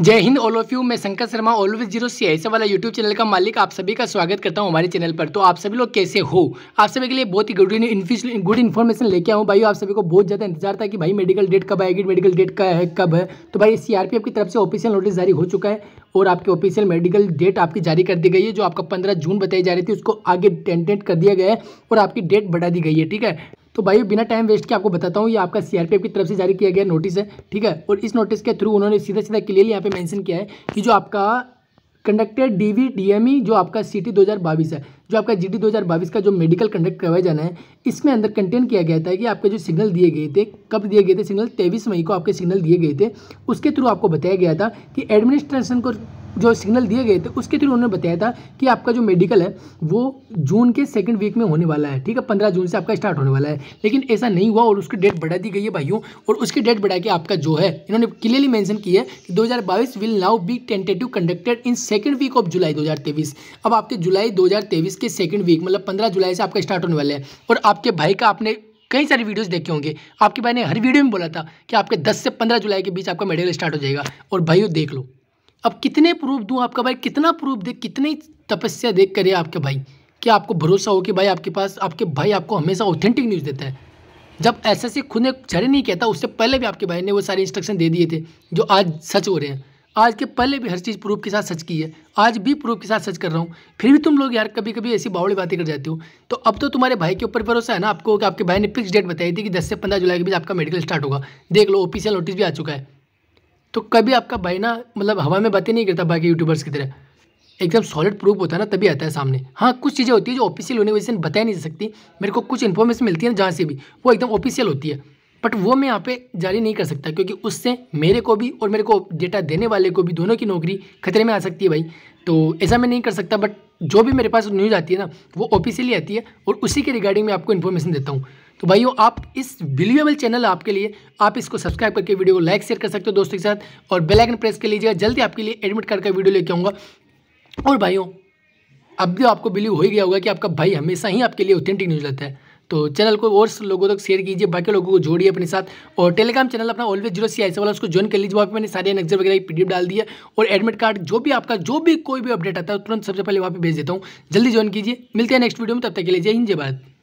जय Hind all of you मैं Shankar Sharma always zero C ऐसे वाला यूट्यूब चैनल का मालिक आप सभी का स्वागत करता हूं हमारे चैनल पर तो आप सभी लोग कैसे हो आप सभी के लिए बहुत ही गुड गुड इन्फॉर्मेशन लेके आऊँ भाई आप सभी को बहुत ज़्यादा इंतजार था कि भाई मेडिकल डेट कब आएगी मेडिकल डेट का है कब है तो भाई सीआरपीएफ की तरफ से ऑफिशियल नोटिस जारी हो चुका है और आपकी ऑफिशियल मेडिकल डेट आपकी जारी कर दी गई है जो आपका पंद्रह जून बताई जा रही थी उसको आगे टेंटेंट कर दिया गया है और आपकी डेट बढ़ा दी गई है ठीक है तो भाई बिना टाइम वेस्ट के आपको बताता हूँ ये आपका सीआरपीएफ की तरफ से जारी किया गया नोटिस है ठीक है और इस नोटिस के थ्रू उन्होंने सीधा सीधा क्लियरली यहाँ पे मेंशन किया है कि जो आपका कंडक्टेड डीवी डीएमई जो आपका सीटी 2022 है जो आपका जीटी 2022 का जो मेडिकल कंडक्ट करवाया जाना है इसमें अंदर कंटेन किया गया था कि आपके जो सिग्नल दिए गए थे कब दिए गए थे सिग्नल तेईस मई को आपके सिग्नल दिए गए थे उसके थ्रू आपको बताया गया था कि एडमिनिस्ट्रेशन को जो सिग्नल दिए गए थे उसके थ्रू उन्होंने बताया था कि आपका जो मेडिकल है वो जून के सेकंड वीक में होने वाला है ठीक है पंद्रह जून से आपका स्टार्ट होने वाला है लेकिन ऐसा नहीं हुआ और उसकी डेट बढ़ा दी गई है भाइयों और उसकी डेट बढ़ा के आपका जो है इन्होंने क्लियरली मैंशन की है कि दो will now be tentative conducted in second week of July दो अब आपके जुलाई दो के सेकेंड वीक मतलब पंद्रह जुलाई से आपका स्टार्ट होने वाला है और आपके भाई का आपने कई सारे वीडियोस देखे होंगे आपके भाई ने हर वीडियो में बोला था कि आपके 10 से 15 जुलाई के बीच आपका मेडिकल स्टार्ट हो जाएगा और भाइयों देख लो अब कितने प्रूफ दूँ आपका भाई कितना प्रूफ दे कितनी तपस्या देख करे आपके भाई कि आपको भरोसा हो कि भाई आपके पास आपके भाई आपको हमेशा ऑथेंटिक न्यूज़ देता है जब ऐसा से खुद ने झड़े नहीं कहता उससे पहले भी आपके भाई ने वो सारे इंस्ट्रक्शन दे दिए थे जो आज सच हो रहे हैं आज के पहले भी हर चीज़ प्रूफ के साथ सच की है आज भी प्रूफ के साथ सच कर रहा हूँ फिर भी तुम लोग यार कभी कभी ऐसी बावड़ी बातें कर जाते हो तो अब तो तुम्हारे भाई के ऊपर भरोसा है ना आपको कि आपके भाई ने फिक्स डेट बताई थी कि दस से पंद्रह जुलाई के बीच आपका मेडिकल स्टार्ट होगा देख लो ऑफिशियल नोटिस भी आ चुका है तो कभी आपका भाई ना मतलब हवा में बातें नहीं करता बाकी यूट्यूबर्स की तरह एकदम सॉलिड प्रूफ होता है ना तभी आता है सामने हाँ कुछ चीज़ें होती है जो ऑफिशियल होने की वजह से बताई नहीं सकती मेरे को कुछ इन्फॉर्मेशन मिलती है ना जहाँ से भी वो एकदम ऑफिशियल होती है बट वो मैं यहाँ पे जारी नहीं कर सकता क्योंकि उससे मेरे को भी और मेरे को डेटा देने वाले को भी दोनों की नौकरी खतरे में आ सकती है भाई तो ऐसा मैं नहीं कर सकता बट जो भी मेरे पास न्यूज़ आती है ना वो ऑफिशियली आती है और उसी के रिगार्डिंग मैं आपको इन्फॉर्मेशन देता हूँ तो भाइयों आप इस बिलीवेबल चैनल आपके लिए आप इसको सब्सक्राइब करके वीडियो को लाइक शेयर कर सकते हो दोस्तों के साथ और बेल आइकन प्रेस कर लीजिएगा जल्दी आपके लिए एडमिट करके का वीडियो लेके आऊँगा और भाइयों अब भी आपको बिलीव हो ही गया होगा कि आपका भाई हमेशा ही आपके लिए ऑथेंटिक न्यूज़ लेता है तो चैनल को और लोगों तक शेयर कीजिए बाकी लोगों को जोड़िए अपने साथ और टेलीग्राम चैनल अपना ऑलवेज जीरो सी ऐसे वाला उसको ज्वाइन कर लीजिए वहाँ पर मैंने सारे नक्जर वगैरह पी डाल दिया और एडमिट कार्ड जो भी आपका जो भी कोई भी अपडेट आता है तुरंत सबसे पहले वहाँ पर भेज देता हूँ जल्दी ज्वाइन कीजिए मिलते हैं नेक्स्ट वीडियो में तब तक के लिए जय हिंद जय भारत